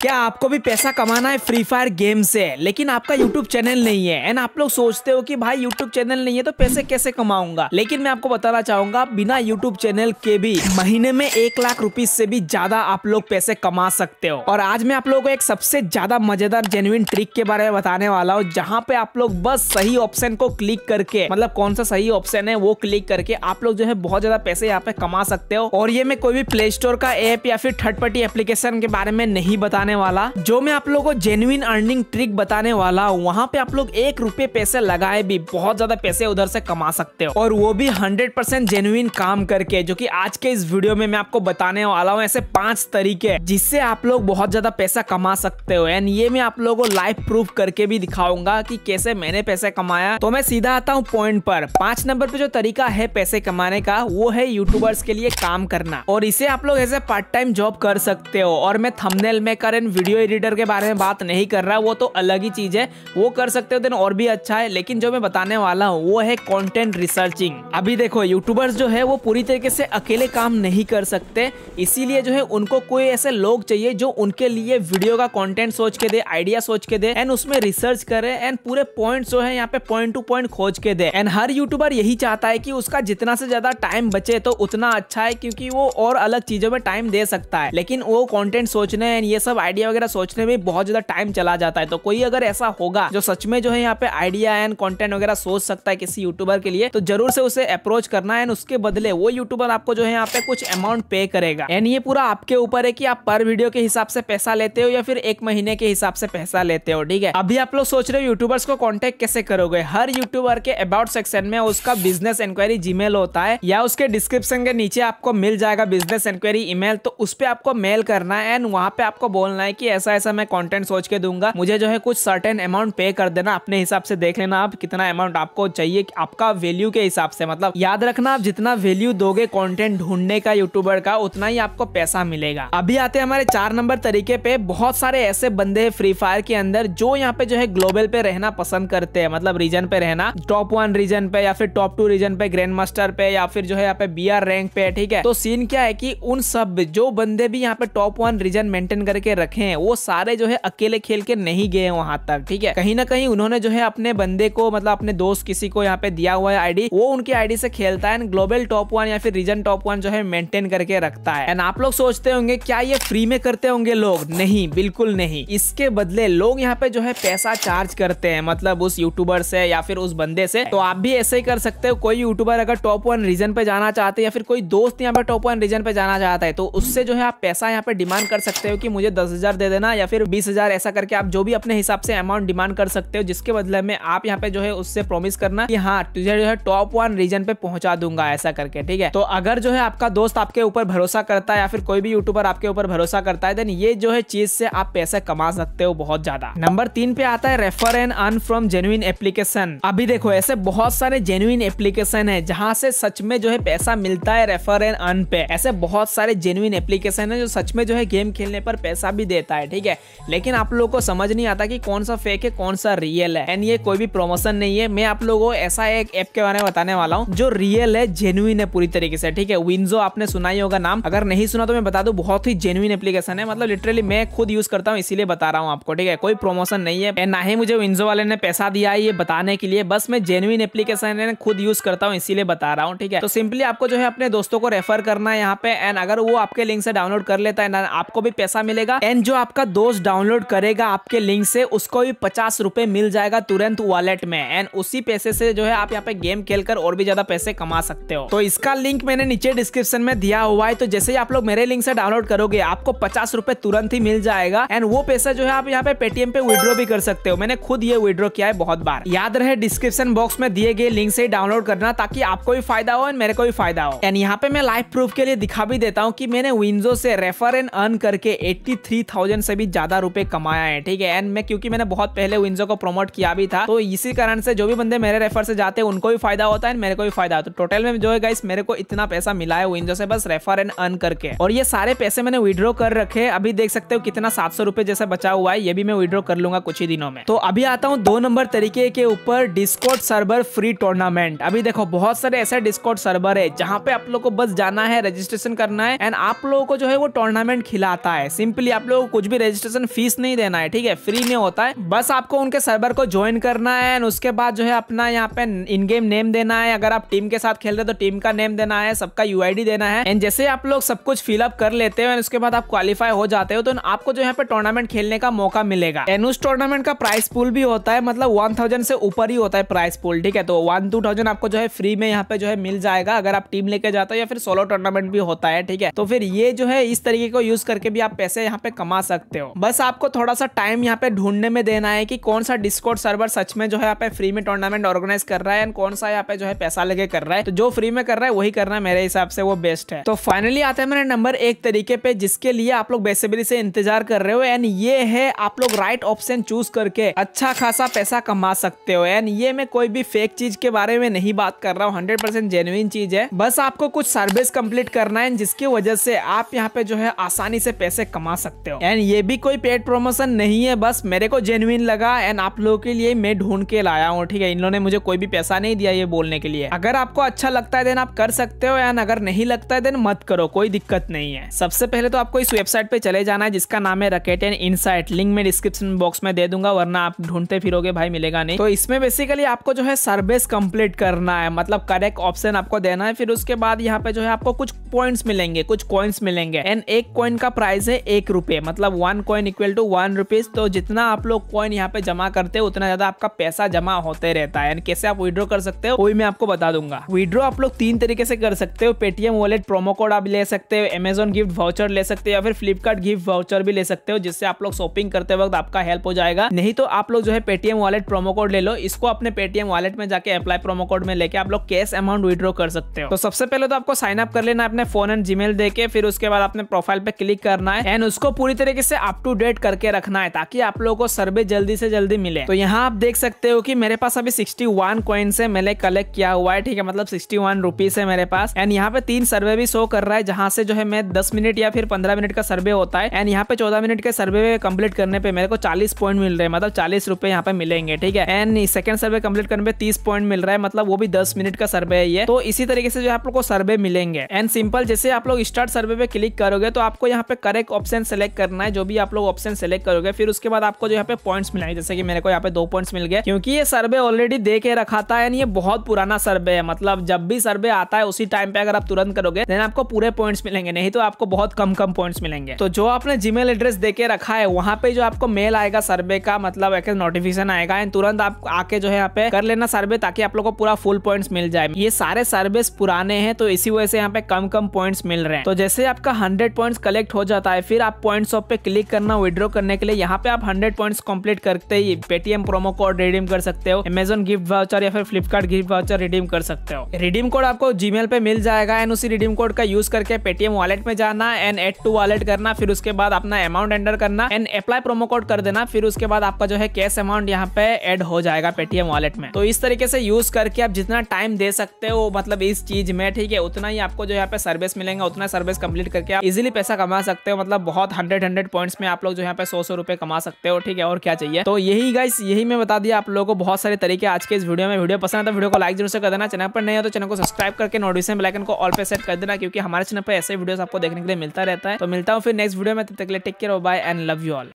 क्या आपको भी पैसा कमाना है फ्री फायर गेम से लेकिन आपका यूट्यूब चैनल नहीं है एंड आप लोग सोचते हो कि भाई यूट्यूब चैनल नहीं है तो पैसे कैसे कमाऊंगा लेकिन मैं आपको बताना चाहूंगा बिना यूट्यूब चैनल के भी महीने में एक लाख रुपीज से भी ज्यादा आप लोग पैसे कमा सकते हो और आज मैं आप लोगों को एक सबसे ज्यादा मजेदार जेन्युन ट्रिक के बारे में बताने वाला हूँ जहाँ पे आप लोग बस सही ऑप्शन को क्लिक करके मतलब कौन सा सही ऑप्शन है वो क्लिक करके आप लोग जो है बहुत ज्यादा पैसे यहाँ पे कमा सकते हो और ये मैं कोई भी प्ले स्टोर का एप या फिर थर्ड पार्टी एप्लीकेशन के बारे में नहीं बताने बताने वाला जो मैं आप लोग को जेन्युन अर्निंग ट्रिक बताने वाला हूँ वहाँ पे आप लोग एक रुपए पैसे लगाए भी बहुत ज्यादा पैसे उधर से कमा सकते हो और वो भी हंड्रेड परसेंट जेन्युन काम करके जो की आज के इस वीडियो में मैं आपको बताने वाला हूँ ऐसे पांच तरीके जिससे आप लोग बहुत ज्यादा पैसा कमा सकते हो एंड ये मैं आप लोगों को लाइव प्रूफ करके भी दिखाऊंगा की कैसे मैंने पैसे कमाया तो मैं सीधा आता हूँ पॉइंट पर पांच नंबर पे जो तरीका है पैसे कमाने का वो है यूट्यूबर्स के लिए काम करना और इसे आप लोग ऐसे पार्ट टाइम जॉब कर सकते हो और मैं थमनेल में करे एंड वीडियो एडिटर के बारे में बात नहीं कर रहा वो तो अलग ही चीज़ है वो कर सकते हो देन और भी अच्छा है लेकिन जो मैं बताने वाला हूँ वो है कॉन्टेंट रिसर्चिंग अभी देखो यूट्यूबर्स जो है वो पूरी तरीके से अकेले काम नहीं कर सकते इसीलिए जो है उनको कोई ऐसे लोग चाहिए जो उनके लिए वीडियो का कॉन्टेंट सोच के दे आइडिया सोच के दे एंड उसमें रिसर्च करे एंड पूरे पॉइंट जो है यहाँ पे पॉइंट टू पॉइंट खोज के दे एंड हर यूट्यूबर यही चाहता है की उसका जितना से ज्यादा टाइम बचे तो उतना अच्छा है क्योंकि वो और अलग चीजों में टाइम दे सकता है लेकिन वो कॉन्टेंट सोचने एंड ये सब आइडिया वगैरह सोचने में बहुत ज्यादा टाइम चला जाता है तो कोई अगर ऐसा होगा जो सच में जो है यहाँ पे आइडिया एंड कॉन्टेंट वगैरह सोच सकता है किसी यूट्यूबर के लिए तो जरूर से उसे अप्रोच करना एंड उसके बदले वो यूट्यूबर आपको जो है यहाँ पे कुछ अमाउंट पे करेगा एंड ये पूरा आपके ऊपर है की आप पर वीडियो के हिसाब से पैसा लेते हो या फिर एक महीने के हिसाब से पैसा लेते हो ठीक है अभी आप लोग सोच रहे हो यूट्यूबर्स को कॉन्टेक्ट कैसे करोगे हर यूट्यूबर के अबाउट सेक्शन में उसका बिजनेस इंक्वायरी जीमेल होता है या उसके डिस्क्रिप्शन के नीचे आपको मिल जाएगा बिजनेस इंक्वायरी ईमेल तो उस पर आपको मेल करना है एंड वहाँ पे आपको बोलना बोलना है कि ऐसा ऐसा मैं कंटेंट सोच के दूंगा मुझे जो है कुछ सर्टेन अमाउंट पे कर देना अपने हिसाब से देख लेना आप कितना अमाउंट आपको चाहिए आपका वैल्यू के हिसाब से मतलब याद रखना आप जितना वैल्यू दोगे कॉन्टेंट ढूंढने का यूट्यूबर का उतना ही आपको पैसा मिलेगा अभी आते हैं हमारे चार नंबर तरीके पे बहुत सारे ऐसे बंदे है फ्री फायर के अंदर जो यहाँ पे जो है ग्लोबल पे रहना पसंद करते हैं मतलब रीजन पे रहना टॉप वन रीजन पे या फिर टॉप टू रीजन पे ग्रैंड मास्टर पे या फिर जो है यहाँ पे बी रैंक पे ठीक है तो सीन क्या है कि उन सब जो बंदे भी यहाँ पे टॉप वन रीजन मेंटेन करके रख रखे हैं वो सारे जो है अकेले खेल के नहीं गए वहां तक ठीक है कहीं ना कहीं उन्होंने जो है अपने बंदे को मतलब अपने दोस्त किसी को यहाँ पे दिया हुआ है आईडी वो उनकी आईडी से खेलता है ग्लोबल टॉप वन या फिर रीजन टॉप वन जो है मेंटेन करके रखता है एंड आप लोग सोचते होंगे क्या ये फ्री में करते होंगे लोग नहीं बिल्कुल नहीं इसके बदले लोग यहाँ पे जो है पैसा चार्ज करते हैं मतलब उस यूट्यूबर से या फिर उस बंदे से तो आप भी ऐसे ही कर सकते हो कोई यूट्यूबर अगर टॉप वन रीजन पे जाना चाहते हैं या फिर कोई दोस्त यहाँ पे टॉप वन रीजन पे जाना चाहता है तो उससे जो है आप पैसा यहाँ पे डिमांड कर सकते हो कि मुझे दस हजार दे देना या फिर बीस हजार ऐसा करके आप जो भी अपने हिसाब से अमाउंट डिमांड कर सकते हो जिसके बदले में आप यहाँ पे जो है उससे प्रोमिस करना कि हाँ तुझे जो है टॉप वन रीजन पे पहुंचा दूंगा ऐसा करके ठीक है तो अगर जो है आपका दोस्त आपके ऊपर भरोसा करता है या फिर कोई भी यूट्यूबर आपके ऊपर भरोसा करता है देन ये जो है चीज से आप पैसा कमा सकते हो बहुत ज्यादा नंबर तीन पे आता है refer and earn from genuine application अभी देखो ऐसे बहुत सारे जेन्युन एप्लीकेशन है जहाँ से सच में जो है पैसा मिलता है रेफर एंड अर्न पे ऐसे बहुत सारे जेन्युन एप्लीकेशन है जो सच में जो है गेम खेलने पर पैसा भी देता है ठीक है लेकिन आप लोगों को समझ नहीं आता कि कौन सा फेक है कौन सा रियल है एंड ये कोई भी प्रमोशन नहीं है मैं आप लोगों को ऐसा एक ऐप के बारे में बताने वाला हूँ जो रियल है जेन्युइन है पूरी तरीके से ठीक है विंजो आपने सुना ही होगा नाम अगर नहीं सुना तो मैं बता दू बहुत ही जेन्युइन एप्लीकेशन है मतलब लिटरली मैं खुद यूज करता हूँ इसीलिए बता रहा हूँ आपको ठीक है कोई प्रमोशन नहीं है ना ही मुझे विंजो वाले ने पैसा दिया है ये बताने के लिए बस मैं जेन्युइन एप्लीकेशन है खुद यूज करता हूँ इसीलिए बता रहा हूँ ठीक है तो सिंपली आपको जो है अपने दोस्तों को रेफर करना है यहाँ पे एंड अगर वो आपके लिंक से डाउनलोड कर लेता है ना आपको भी पैसा मिलेगा एंड एंड जो आपका दोस्त डाउनलोड करेगा आपके लिंक से उसको भी पचास रुपए मिल जाएगा तुरंत वॉलेट में एंड उसी पैसे से जो है आप यहाँ पे गेम खेल कर और भी ज्यादा पैसे कमा सकते हो तो इसका लिंक मैंने नीचे डिस्क्रिप्शन में दिया हुआ है तो जैसे ही आप लोग मेरे लिंक से डाउनलोड करोगे आपको पचास रुपए तुरंत ही मिल जाएगा एंड वो पैसा जो है आप यहाँ पे पेटीएम पे विड्रो भी कर सकते हो मैंने खुद ये विड्रो किया है बहुत बार याद रहे डिस्क्रिप्शन बॉक्स में दिए गए लिंक से डाउनलोड करना ताकि आपको भी फायदा हो एंड मेरे को भी फायदा हो एंड यहाँ पे मैं लाइफ प्रूफ के लिए दिखा भी देता हूँ की मैंने विंजो से रेफर एंड अर्न करके एट्टी थ्री थाउजेंड से भी ज्यादा रुपए कमाया है ठीक है एंड मैं क्योंकि मैंने बहुत पहले विंजो को प्रमोट किया भी था तो इसी कारण से जो भी बंदे मेरे रेफर से जाते हैं उनको भी फायदा होता है मेरे को भी फायदा होता है टोटल में जो है गाइस मेरे को इतना पैसा मिला है विंजो से बस रेफर एंड अर्न करके और ये सारे पैसे मैंने विड्रो कर रखे अभी देख सकते हो कितना सात सौ रुपए जैसे बचा हुआ है ये भी मैं विड्रो कर लूंगा कुछ ही दिनों में तो अभी आता हूँ दो नंबर तरीके के ऊपर डिस्कोट सर्वर फ्री टूर्नामेंट अभी देखो बहुत सारे ऐसे डिस्कोट सर्वर है जहाँ पे आप लोग को बस जाना है रजिस्ट्रेशन करना है एंड आप लोगों को जो है वो टूर्नामेंट खिलाता है सिंपली आप लोग कुछ भी रजिस्ट्रेशन फीस नहीं देना है ठीक है फ्री में होता है बस आपको उनके सर्वर को ज्वाइन करना है उसके बाद जो है अपना यहाँ पे इन गेम नेम देना है अगर आप टीम के साथ खेल रहे हो तो टीम का नेम देना है सबका यू देना है एंड जैसे आप लोग सब कुछ फिलअप कर लेते हो उसके बाद आप क्वालिफाई हो जाते हो तो आपको जो यहाँ पे टूर्नामेंट खेलने का मौका मिलेगा एंड उस टूर्नामेंट का प्राइस पुल भी होता है मतलब वन से ऊपर ही होता है प्राइस पुल ठीक है तो वन टू आपको जो है फ्री में यहाँ पे जो है मिल जाएगा अगर आप टीम लेके जाते हो या फिर सोलो टूर्नामेंट भी होता है ठीक है तो फिर ये जो है इस तरीके को यूज करके भी आप पैसे यहाँ पे कमा सकते हो बस आपको थोड़ा सा टाइम यहाँ पे ढूंढने में देना है कि कौन सा डिस्कोर्ट सर्वर सच में जो है यहाँ पे फ्री में टूर्नामेंट ऑर्गेनाइज कर रहा है एंड कौन सा यहाँ पे जो है पैसा लगे कर रहा है तो जो फ्री में कर रहा है वही करना मेरे हिसाब से वो बेस्ट है तो फाइनली आता है मेरे नंबर एक तरीके पे जिसके लिए आप लोग बेसिबली से इंतजार कर रहे हो एंड ये है आप लोग राइट ऑप्शन चूज करके अच्छा खासा पैसा कमा सकते हो एंड ये मैं कोई भी फेक चीज के बारे में नहीं बात कर रहा हूँ हंड्रेड परसेंट जेन्युन चीज है बस आपको कुछ सर्विस कंप्लीट करना है जिसकी वजह से आप यहाँ पे जो है आसानी से पैसे कमा सकते सकते हो एंड ये भी कोई पेड प्रमोशन नहीं है बस मेरे को जेन्युइन लगा एंड आप लोगों के लिए मैं ढूंढ के लाया हूँ ठीक है इन ने मुझे कोई भी पैसा नहीं दिया ये बोलने के लिए अगर आपको अच्छा लगता है देन आप कर सकते हो एंड अगर नहीं लगता है देन मत करो कोई दिक्कत नहीं है सबसे पहले तो आपको इस वेबसाइट पे चले जाना है जिसका नाम है रकेट एंड इनसाइट लिंक में डिस्क्रिप्शन बॉक्स में दे दूंगा वरना आप ढूंढते फिरोगे भाई मिलेगा नहीं तो इसमें बेसिकली आपको जो है सर्विस कंप्लीट करना है मतलब करेक्ट ऑप्शन आपको देना है फिर उसके बाद यहाँ पे जो है आपको कुछ पॉइंट्स मिलेंगे कुछ कॉइन्स मिलेंगे एंड एक कॉइन का प्राइस है एक रुपए मतलब one coin equal to one rupees तो जितना आप लोग कॉइन यहाँ पे जमा करते हो उतना ज्यादा आपका पैसा जमा होते रहता है एंड कैसे आप विड्रॉ कर सकते हो वही मैं आपको बता दूंगा विड्रॉ आप लोग तीन तरीके से कर सकते हो पेटीएम वॉलेट प्रोमो कोड आप ले सकते हो एमेजोन गिफ्ट वाउचर ले सकते हो या फिर फ्लिपकार्ट गिफ्ट वाउचर भी ले सकते हो जिससे आप लोग शॉपिंग करते वक्त आपका हेल्प हो जाएगा नहीं तो आप लोग जो है पेटीएम वॉलेट प्रोमो कोड ले लो इसको अपने पेटीएम वॉलेट में जाके अप्लाई प्रोमो कोड में लेके आप लोग कैश अमाउंट विड्रॉ कर सकते हो तो सबसे पहले तो आपको साइन अप कर लेना अपने फोन एंड जीमेल देके फिर उसके बाद अपने प्रोफाइल पे क्लिक करना है एंड उसको पूरी तरीके से अप टू डेट करके रखना है ताकि आप लोगों को सर्वे जल्दी से जल्दी मिले तो यहाँ आप देख सकते हो कि मेरे पास अभी सिक्सटी वन कॉइन से मैंने कलेक्ट किया हुआ है ठीक है मतलब सिक्सटी वन रुपीज है मेरे पास एंड यहाँ पे तीन सर्वे भी शो कर रहा है जहाँ से जो है मैं दस मिनट या फिर पंद्रह मिनट का सर्वे होता है एंड यहाँ पे चौदह मिनट के सर्वे कम्प्लीट करने पे मेरे को चालीस पॉइंट मिल रहे हैं मतलब चालीस रुपए यहाँ पे मिलेंगे ठीक है एंड सेकंड सर्वे कम्प्लीट करने पे तीस पॉइंट मिल रहा है मतलब वो भी दस मिनट का सर्वे है तो इसी तरीके से जो आप लोग को सर्वे मिलेंगे एंड सिंपल जैसे आप लोग स्टार्ट सर्वे पे क्लिक करोगे तो आपको यहाँ पे करेक्ट ऑप्शन सेलेक्ट करना है जो भी आप लोग ऑप्शन सेलेक्ट करोगे फिर उसके बाद आपको जो यहाँ पे पॉइंट्स मिलेंगे जैसे कि मेरे को यहाँ पे दो पॉइंट्स मिल गए क्योंकि ये सर्वे ऑलरेडी दे के रखा था यानी ये बहुत पुराना सर्वे है मतलब जब भी सर्वे आता है उसी टाइम पे अगर आप तुरंत करोगे देन आपको पूरे पॉइंट्स मिलेंगे नहीं तो आपको बहुत कम कम पॉइंट्स मिलेंगे तो जो आपने जीमेल एड्रेस दे के रखा है वहाँ पे जो आपको मेल आएगा सर्वे का मतलब एक नोटिफिकेशन आएगा एंड तुरंत आप आके जो है यहाँ पे कर लेना सर्वे ताकि आप लोग को पूरा फुल पॉइंट्स मिल जाए ये सारे सर्वे पुराने हैं तो इसी वजह से यहाँ पे कम कम पॉइंट्स मिल रहे हैं तो जैसे आपका हंड्रेड पॉइंट्स कलेक्ट हो जाता है फिर आप पॉइंट शॉप पे क्लिक करना विद्रॉ करने के लिए यहाँ पे आप हंड्रेड पॉइंट्स कंप्लीट करते ही पेटीएम प्रोमो कोड रिडीम कर सकते हो अमेजोन गिफ्ट वाउचर या फिर फ्लिपकार्ट गिफ्ट वाउचर रिडीम कर सकते हो रिडीम कोड आपको जीमेल पे मिल जाएगा एंड उसी रिडीम कोड का यूज करके पेटीएम वॉलेट में जाना एंड एड टू वॉलेट करना फिर उसके बाद अपना अमाउंट एंटर करना एंड अप्लाई प्रोमो कोड कर देना फिर उसके बाद आपका जो है कैश अमाउंट यहाँ पे एड हो जाएगा पेटीएम वॉलेट में तो इस तरीके से यूज करके आप जितना टाइम दे सकते हो मतलब इस चीज में ठीक है उतना ही आपको जो यहाँ पे सर्विस मिलेंगे उतना सर्विस कंप्लीट करके आप इजिली पैसा कमा सकते हो मतलब बहुत हंड्रेड हंड्रेड पॉइंट्स में आप लोग जो यहाँ पे सौ सौ रुपए कमा सकते हो ठीक है और क्या चाहिए तो यही गाइस यही मैं बता दिया आप लोगों को बहुत सारे तरीके आज के इस वीडियो में वीडियो पसंद आता वीडियो तो को लाइक जरूर से कर देना चैनल पर नहीं हो तो चैनल को सब्सक्राइब करके नोटिस बेलाइकन को ऑल पे सेट कर देना क्योंकि हमारे चैनल पर ऐसे वीडियो आपको देखने के लिए मिलता रहता है तो मिलता हूँ फिर नेक्स्ट वीडियो में तब तक take care bye and love you all